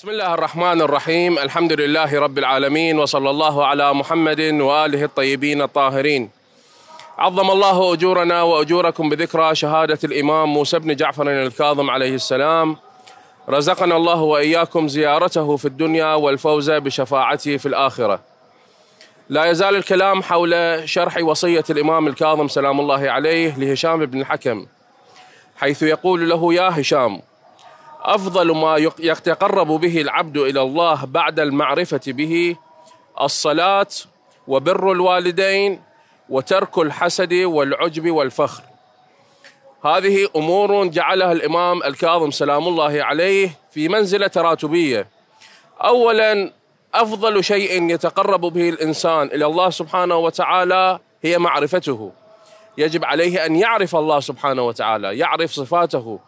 بسم الله الرحمن الرحيم الحمد لله رب العالمين وصلى الله على محمد واله الطيبين الطاهرين عظم الله اجورنا واجوركم بذكرى شهاده الامام موسى بن جعفر الكاظم عليه السلام رزقنا الله واياكم زيارته في الدنيا والفوز بشفاعته في الاخره لا يزال الكلام حول شرح وصيه الامام الكاظم سلام الله عليه لهشام بن الحكم حيث يقول له يا هشام افضل ما يتقرب به العبد الى الله بعد المعرفه به الصلاه وبر الوالدين وترك الحسد والعجب والفخر هذه امور جعلها الامام الكاظم سلام الله عليه في منزله تراتبيه اولا افضل شيء يتقرب به الانسان الى الله سبحانه وتعالى هي معرفته يجب عليه ان يعرف الله سبحانه وتعالى يعرف صفاته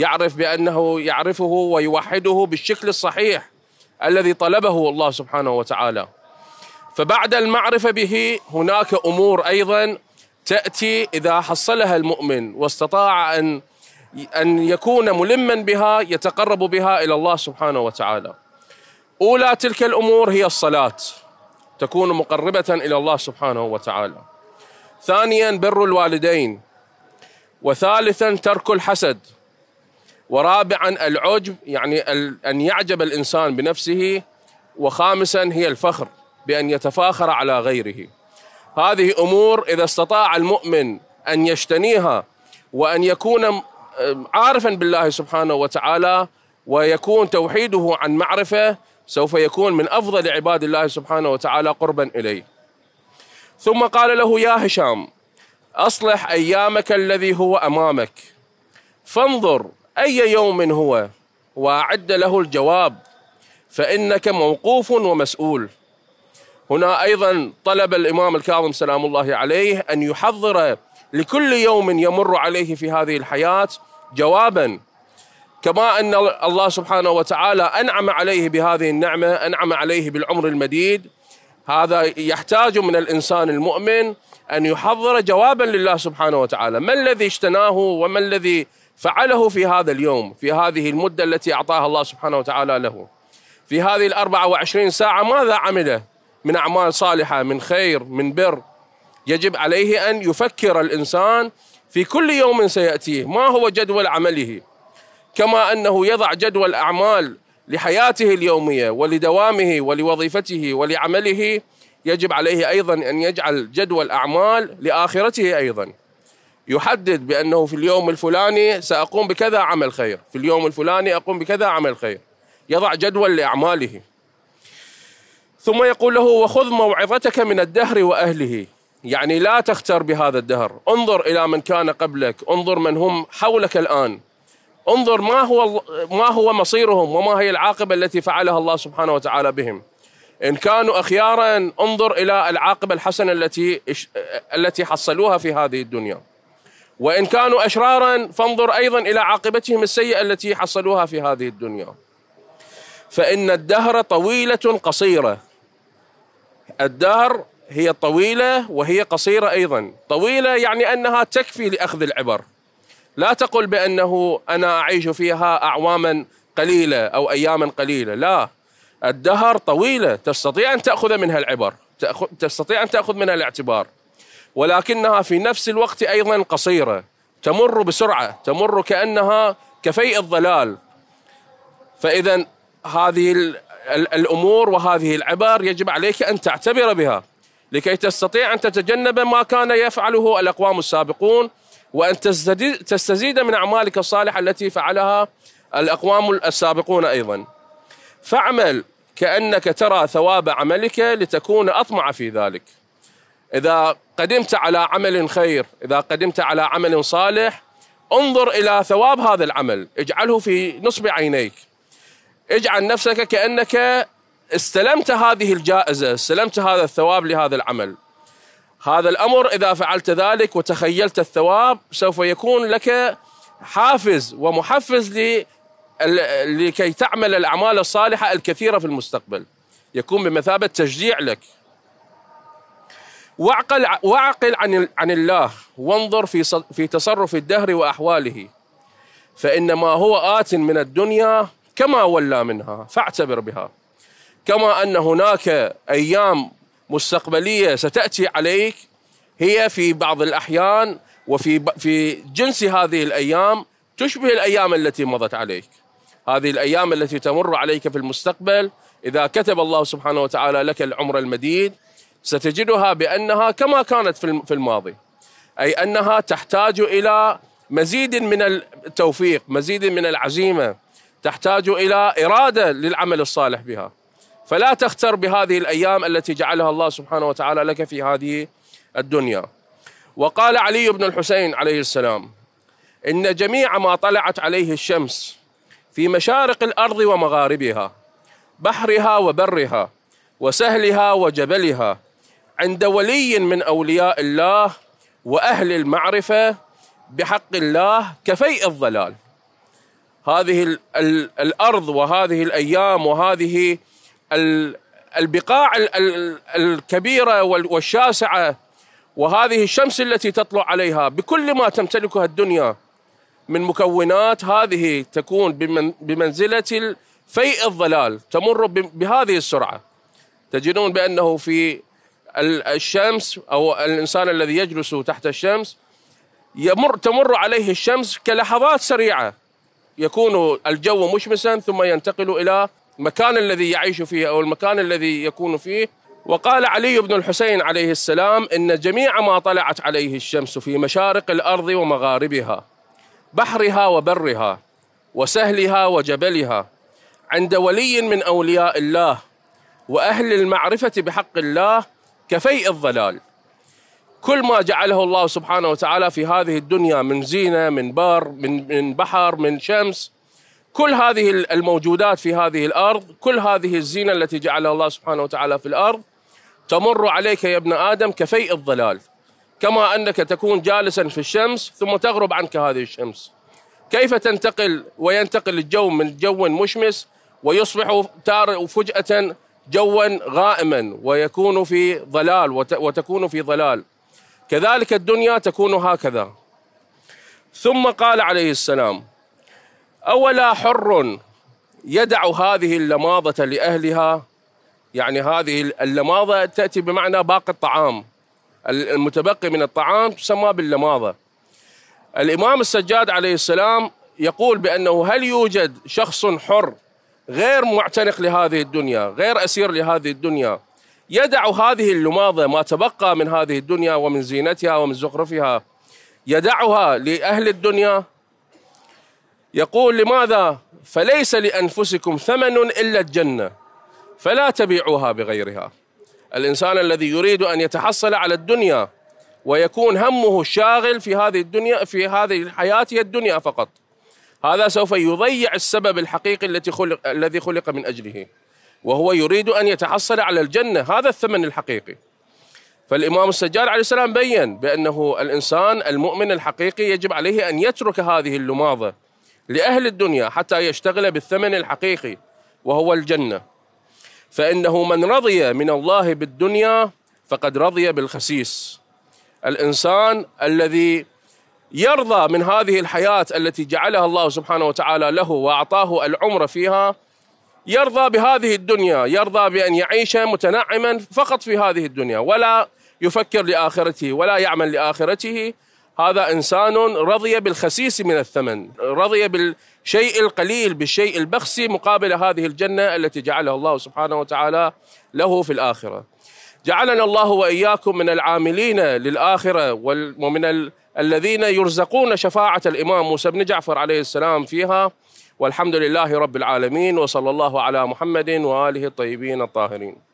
يعرف بأنه يعرفه ويوحده بالشكل الصحيح الذي طلبه الله سبحانه وتعالى فبعد المعرفة به هناك أمور أيضا تأتي إذا حصلها المؤمن واستطاع أن أن يكون ملما بها يتقرب بها إلى الله سبحانه وتعالى أولى تلك الأمور هي الصلاة تكون مقربة إلى الله سبحانه وتعالى ثانيا بر الوالدين وثالثا ترك الحسد ورابعا العجب يعني أن يعجب الإنسان بنفسه وخامسا هي الفخر بأن يتفاخر على غيره هذه أمور إذا استطاع المؤمن أن يجتنيها وأن يكون عارفا بالله سبحانه وتعالى ويكون توحيده عن معرفة سوف يكون من أفضل عباد الله سبحانه وتعالى قربا إليه ثم قال له يا هشام أصلح أيامك الذي هو أمامك فانظر أي يوم هو وأعد له الجواب فإنك موقوف ومسؤول هنا أيضا طلب الإمام الكاظم سلام الله عليه أن يحضر لكل يوم يمر عليه في هذه الحياة جوابا كما أن الله سبحانه وتعالى أنعم عليه بهذه النعمة أنعم عليه بالعمر المديد هذا يحتاج من الإنسان المؤمن أن يحضر جوابا لله سبحانه وتعالى ما الذي اجتناه وما الذي فعله في هذا اليوم في هذه المدة التي أعطاها الله سبحانه وتعالى له في هذه الأربعة وعشرين ساعة ماذا عمله من أعمال صالحة من خير من بر يجب عليه أن يفكر الإنسان في كل يوم سيأتيه ما هو جدول عمله كما أنه يضع جدول أعمال لحياته اليومية ولدوامه ولوظيفته ولعمله يجب عليه أيضا أن يجعل جدول أعمال لآخرته أيضا يحدد بأنه في اليوم الفلاني سأقوم بكذا عمل خير في اليوم الفلاني أقوم بكذا عمل خير يضع جدول لأعماله ثم يقول له وخذ موعظتك من الدهر وأهله يعني لا تختر بهذا الدهر انظر إلى من كان قبلك انظر من هم حولك الآن انظر ما هو ما هو مصيرهم وما هي العاقبه التي فعلها الله سبحانه وتعالى بهم. ان كانوا اخيارا انظر الى العاقبه الحسنه التي التي حصلوها في هذه الدنيا. وإن كانوا أشرارا فانظر أيضا إلى عاقبتهم السيئة التي حصلوها في هذه الدنيا فإن الدهر طويلة قصيرة الدهر هي طويلة وهي قصيرة أيضا طويلة يعني أنها تكفي لأخذ العبر لا تقل بأنه أنا أعيش فيها أعواما قليلة أو أياما قليلة لا الدهر طويلة تستطيع أن تأخذ منها العبر تستطيع أن تأخذ منها الاعتبار ولكنها في نفس الوقت أيضا قصيرة تمر بسرعة تمر كأنها كفيء الظلال فإذا هذه الأمور وهذه العبر يجب عليك أن تعتبر بها لكي تستطيع أن تتجنب ما كان يفعله الأقوام السابقون وأن تستزيد من أعمالك الصالحة التي فعلها الأقوام السابقون أيضا فاعمل كأنك ترى ثواب عملك لتكون أطمع في ذلك إذا قدمت على عمل خير إذا قدمت على عمل صالح انظر إلى ثواب هذا العمل اجعله في نصب عينيك اجعل نفسك كأنك استلمت هذه الجائزة استلمت هذا الثواب لهذا العمل هذا الأمر إذا فعلت ذلك وتخيلت الثواب سوف يكون لك حافز ومحفز لكي تعمل الأعمال الصالحة الكثيرة في المستقبل يكون بمثابة تشجيع لك واعقل واعقل عن عن الله وانظر في في تصرف الدهر واحواله فان ما هو آت من الدنيا كما ولى منها فاعتبر بها كما ان هناك ايام مستقبليه ستاتي عليك هي في بعض الاحيان وفي في جنس هذه الايام تشبه الايام التي مضت عليك هذه الايام التي تمر عليك في المستقبل اذا كتب الله سبحانه وتعالى لك العمر المديد ستجدها بأنها كما كانت في الماضي أي أنها تحتاج إلى مزيد من التوفيق مزيد من العزيمة تحتاج إلى إرادة للعمل الصالح بها فلا تختر بهذه الأيام التي جعلها الله سبحانه وتعالى لك في هذه الدنيا وقال علي بن الحسين عليه السلام إن جميع ما طلعت عليه الشمس في مشارق الأرض ومغاربها بحرها وبرها وسهلها وجبلها عند ولي من اولياء الله واهل المعرفه بحق الله كفيء الضلال هذه الارض وهذه الايام وهذه البقاع الكبيره والشاسعه وهذه الشمس التي تطلع عليها بكل ما تمتلكها الدنيا من مكونات هذه تكون بمنزله فيء الضلال تمر بهذه السرعه تجدون بانه في الشمس أو الإنسان الذي يجلس تحت الشمس يمر تمر عليه الشمس كلحظات سريعة يكون الجو مشمسا ثم ينتقل إلى المكان الذي يعيش فيه أو المكان الذي يكون فيه وقال علي بن الحسين عليه السلام إن جميع ما طلعت عليه الشمس في مشارق الأرض ومغاربها بحرها وبرها وسهلها وجبلها عند ولي من أولياء الله وأهل المعرفة بحق الله كفيء الضلال كل ما جعله الله سبحانه وتعالى في هذه الدنيا من زينة من بار من, من بحر من شمس كل هذه الموجودات في هذه الأرض كل هذه الزينة التي جعلها الله سبحانه وتعالى في الأرض تمر عليك يا ابن آدم كفيء الظلال كما أنك تكون جالسا في الشمس ثم تغرب عنك هذه الشمس كيف تنتقل وينتقل الجو من جو مشمس ويصبح تار فجأة جوا غائما ويكون في ضلال وتكون في ضلال كذلك الدنيا تكون هكذا ثم قال عليه السلام أولا حر يدع هذه اللماضة لأهلها يعني هذه اللماضة تأتي بمعنى باقي الطعام المتبقي من الطعام تسمى باللماضة الإمام السجاد عليه السلام يقول بأنه هل يوجد شخص حر غير معتنق لهذه الدنيا غير أسير لهذه الدنيا يدع هذه اللماضة ما تبقى من هذه الدنيا ومن زينتها ومن زخرفها يدعها لأهل الدنيا يقول لماذا فليس لأنفسكم ثمن إلا الجنة فلا تبيعوها بغيرها الإنسان الذي يريد أن يتحصل على الدنيا ويكون همه الشاغل في هذه الدنيا في هذه الحياة هي الدنيا فقط هذا سوف يضيع السبب الحقيقي التي خلق الذي خلق من اجله وهو يريد ان يتحصل على الجنه هذا الثمن الحقيقي فالامام السجاد عليه السلام بين بانه الانسان المؤمن الحقيقي يجب عليه ان يترك هذه اللماظه لاهل الدنيا حتى يشتغل بالثمن الحقيقي وهو الجنه فانه من رضي من الله بالدنيا فقد رضي بالخسيس الانسان الذي يرضى من هذه الحياة التي جعلها الله سبحانه وتعالى له وأعطاه العمر فيها يرضى بهذه الدنيا يرضى بأن يعيش متنعما فقط في هذه الدنيا ولا يفكر لآخرته ولا يعمل لآخرته هذا إنسان رضي بالخسيس من الثمن رضي بالشيء القليل بالشيء البخس مقابل هذه الجنة التي جعلها الله سبحانه وتعالى له في الآخرة جعلنا الله وإياكم من العاملين للآخرة ومن الذين يرزقون شفاعة الإمام موسى بن جعفر عليه السلام فيها والحمد لله رب العالمين وصلى الله على محمد وآله الطيبين الطاهرين